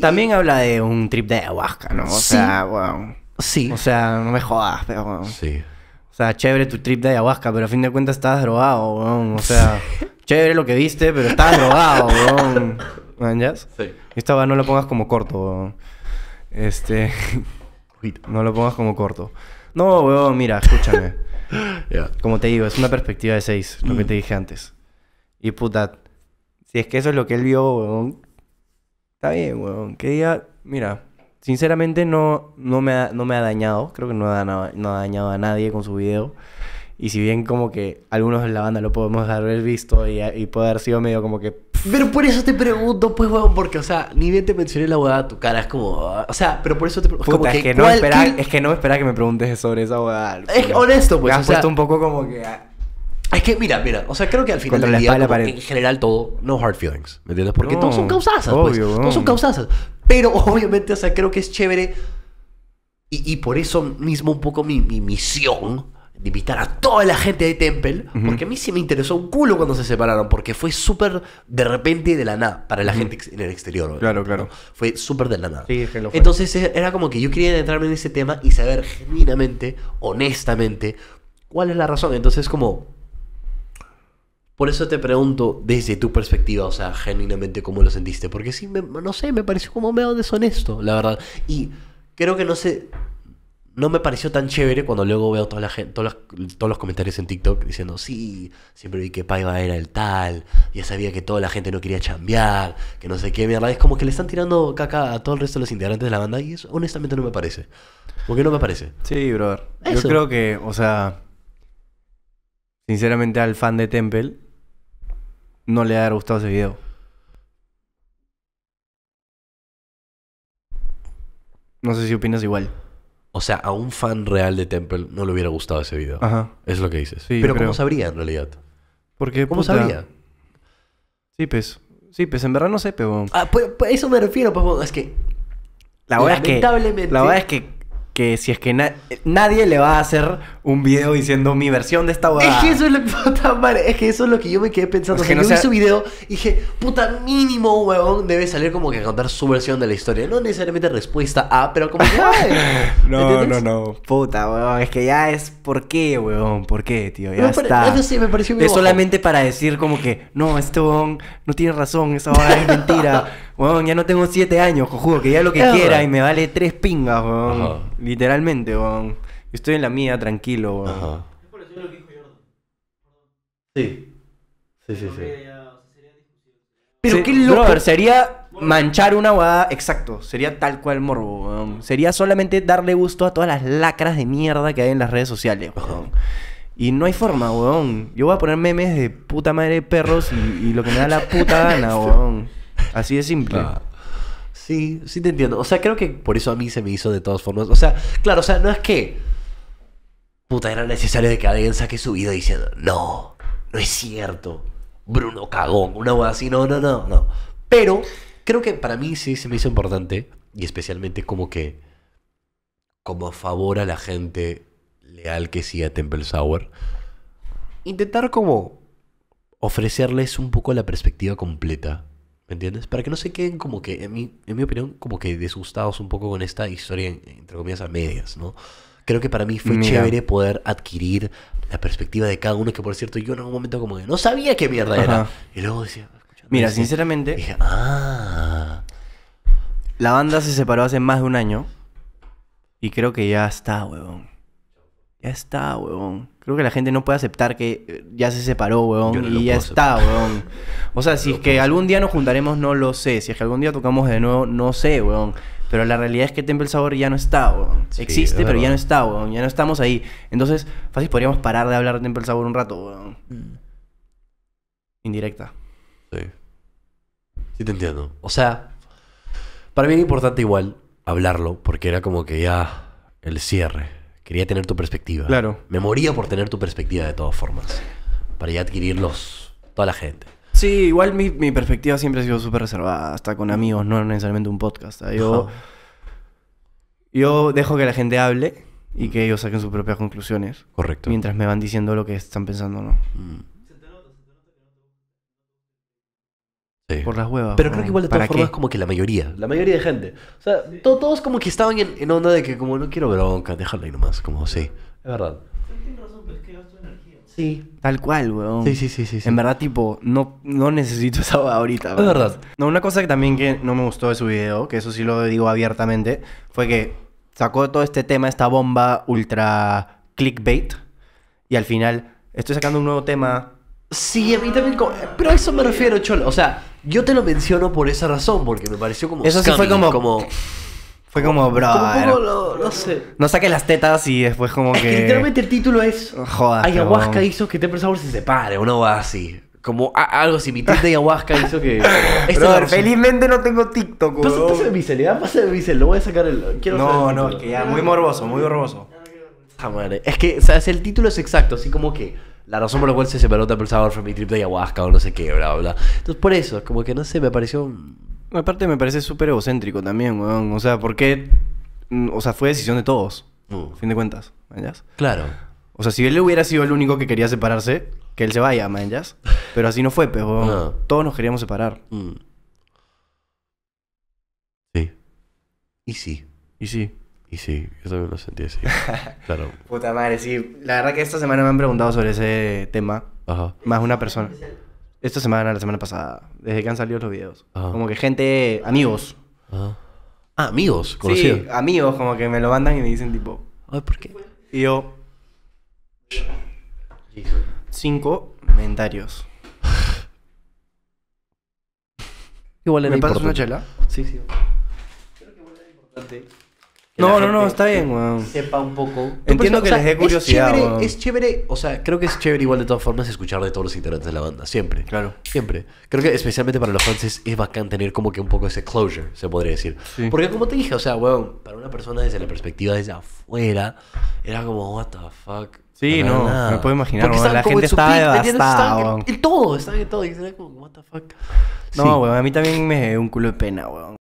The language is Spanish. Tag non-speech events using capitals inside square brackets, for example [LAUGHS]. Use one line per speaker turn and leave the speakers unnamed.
también habla de un trip de ayahuasca, ¿no? O sea, weón. Sí. O sea, no me jodas, pero Sí. O sea, chévere tu trip de ayahuasca, pero a fin de cuentas estabas drogado, weón. O sea, [LAUGHS] chévere lo que viste, pero estabas drogado, weón. ¿Manjas? Sí. Esta va, no lo pongas como corto, weón. Este. no lo pongas como corto. No, weón, mira, escúchame. [LAUGHS] Como te digo, es una perspectiva de seis, lo que te dije antes. Y puta, si es que eso es lo que él vio, weón, Está bien, weón. Que diga, mira, sinceramente no, no, me, ha, no me ha dañado. Creo que no ha, dañado, no ha dañado a nadie con su video. Y si bien como que algunos de la banda lo podemos haber visto y, puede haber sido medio como que... Pero por eso te pregunto, pues, weón, porque, o
sea, ni bien te mencioné la huevada, tu cara es como... O sea, pero por eso te pregunto... Puta, es, que, no espera, es que no esperaba que me preguntes sobre esa huevada. Es honesto, pues. Me has puesto un poco como que... Es que, mira, mira, o sea, creo que al final del día, en general todo, no hard feelings, ¿me entiendes? Porque todos son causazas, pues. Todos son causazas. Pero [LAUGHS] obviamente, o sea, creo que es chévere. Y, por eso mismo un poco mi, misión de invitar a toda la gente de Temple, porque a mí sí me interesó un culo cuando se separaron, porque fue súper de repente de la nada para la gente en el exterior. Claro, claro. Fue súper de la nada. Sí, es que lo fue. Entonces e, era como que yo quería entrarme en ese tema y saber genuinamente, honestamente, cuál es la razón. Entonces como por eso te pregunto desde tu perspectiva, o sea, genuinamente cómo lo sentiste. Porque sí, no sé, me pareció como medio deshonesto, la verdad. Y creo que no sé, no me pareció tan chévere cuando luego veo toda la gente, todos, los, comentarios en TikTok diciendo, sí, siempre vi que Paiva era el tal, ya sabía que toda la gente no quería chambear, que no sé qué mierda. Es como que le están tirando caca a todo el resto de los integrantes de la banda y eso honestamente no me parece. Porque no me parece.
Sí, brother. Yo creo que, o sea, sinceramente al fan de Temple, no le haya gustado ese video. No sé si opinas igual. O sea, a un
fan real de Temple no le hubiera gustado ese video. Ajá. Es lo que dices. Sí, Pero ¿cómo sabría en realidad?
Porque, ¿Cómo sabría? Sí, pues. Sí, pues en verdad no sé, pero... Ah, pues, pues
eso me refiero, pues, es que...
La verdad es que... La verdad es que que si es que nadie le va a hacer un video diciendo mi versión de esta huevada. [LAUGHS] Es
que eso es lo que yo me quedé pensando. que yo vi su video y dije, puta mínimo, huevón, debe salir como que a contar su versión de la historia. No necesariamente respuesta a, pero como que. [LAUGHS] no. no, no, no.
Puta, huevón. Es que ya es por qué, huevón, por qué, tío. Ya está. Eso sí me pareció Es solamente para decir como que, no, este huevón no tiene razón, esa huevada es mentira. [LAUGHS] weón, ya no tengo 7 años, cojudo, que ya lo que quiera y me vale 3 pingas, weón. Literalmente, weón. estoy en la mía, tranquilo, weón. Sí. Sí, sí, sí. Ah, Pero qué loco. sería manchar una guada. Exacto. Sería tal cual morbo, weón. Sería solamente darle gusto a todas las lacras de mierda que hay en las redes sociales, weón. Y no hay forma, weón. Yo voy a poner memes de puta madre de perros y, y lo que me da la puta gana, [LAUGHS] weón. Así de simple.
Sí, sí te entiendo. O sea, creo que por eso a mí se me hizo de todas formas. O sea, claro, o sea, no es que. Puta, era necesario de que alguien saque su vida diciendo, no, no es cierto. Bruno cagón, una voz así, no, no, no, no. Pero creo que para mí sí se me hizo importante, y especialmente como que. como a favor a la gente leal que sigue a Temple Sour, intentar como ofrecerles un poco la perspectiva completa ¿Me entiendes? Para que no se queden como que, en mi, en mi opinión, como que disgustados un poco con esta historia, entre comillas, a medias, ¿no? Creo que para mí fue chévere poder adquirir la perspectiva de cada uno, que por cierto, yo en algún momento como
que no sabía qué mierda era.
Y luego decía... Mira,
sinceramente... ah... La banda se separó hace más de un año. Y creo que ya está, huevón. Ya está, weón Creo que la gente no puede aceptar que eh, ya se separó, weón y ya está, weón O sea, si es que algún día nos juntaremos, no lo sé. Si es que algún día tocamos de nuevo, no sé, weón Pero la realidad es que Temple Sabor ya no está, weón. Existe, pero ya no está, weón. Ya no estamos ahí. Entonces, fácil podríamos parar de hablar de Temple Sabor un rato, weón. Mm. Indirecta.
Sí. Sí te entiendo. O sea, para mí es importante igual hablarlo, porque era como que ya el cierre.
Quería tener tu perspectiva. Claro. Me moría por
tener tu perspectiva de todas formas. Para ya adquirirlos toda la gente.
Sí, igual mi, perspectiva siempre ha sido súper reservada, hasta con amigos, no necesariamente un podcast. ¿ah? Yo, yo dejo que la gente hable y que ellos saquen sus propias conclusiones. Correcto. Mientras me van diciendo lo que están pensando, ¿no? Mm. Por las huevas. Pero creo que igual de todas formas como que la mayoría, la mayoría de gente.
O sea, todos como que estaban en, onda de que como no quiero bronca, déjala ahí nomás, como sí.
Es verdad. Sí. Tal cual, weón. Sí, sí, sí, sí. En verdad, tipo, no, no necesito esa ahorita, ahorita. Es verdad. No, una cosa que también que no me gustó de su video, que eso sí lo digo abiertamente, fue que sacó todo este tema, esta bomba ultra clickbait, y al final estoy sacando un nuevo tema. Sí, a mí también Pero a eso me refiero, Cholo. O sea, yo te lo menciono por esa razón, porque me pareció
como. Eso sí fue como.
como fue como, bro. no sé. No saques las tetas y después como que... literalmente el título es. Joder. Ayahuasca hizo que Temple se separe, uno va
así. Como algo mi de ayahuasca hizo que. [LAUGHS] felizmente
no tengo TikTok, Pasa, el de le ya pasa de bisel, lo voy a sacar el. no, no, es que ya, muy morboso, muy morboso.
Ah, Es que, o sea, el título es exacto, así como que la razón por la cual se separó de el sabor
mi trip de ayahuasca o no sé qué, bla, bla. Entonces, por eso, como que no sé, me pareció. Aparte, me parece súper egocéntrico también, weón. O sea, porque... Mm, o sea, fue decisión de todos, mm. fin de cuentas, ¿mayas? Claro. O sea, si él hubiera sido el único que quería separarse, que él se vaya, ¿mayas? Pero así no fue, pero pues, ah. todos nos queríamos separar. Mm.
Sí. Y sí. Y sí. Y sí, yo lo sentí así.
[LAUGHS] Claro. Puta madre, sí. La verdad que esta semana me han preguntado sobre ese tema. Ajá. Más una persona. Esta semana, la semana pasada. Desde que han salido los videos. Ajá. Como que gente, amigos. Ajá. Ah, amigos, conocidos. Sí, amigos, como que me lo mandan y me dicen tipo... Ay, ¿por qué? Y yo... Cinco comentarios. Igual era ¿Me pasas una chela? Sí, sí. Creo que igual era importante no, no, no, está bien, weón. Sepa un poco. Entiendo que les dé curiosidad. Es chévere,
o sea, creo que es chévere igual de todas formas escuchar de todos los integrantes de la banda, siempre. Claro. Siempre. Creo que especialmente para los fans es, bacán tener como que un poco ese closure, se podría decir. Porque como te dije, o sea, weón, para una persona desde la perspectiva desde afuera, era como, what the fuck. Sí, no, no me puedo imaginar. weón, la gente estaba devastada. En,
en, todo, estaba en todo. Y era como, what the fuck. No, weón, a mí también me dio un culo de pena, weón.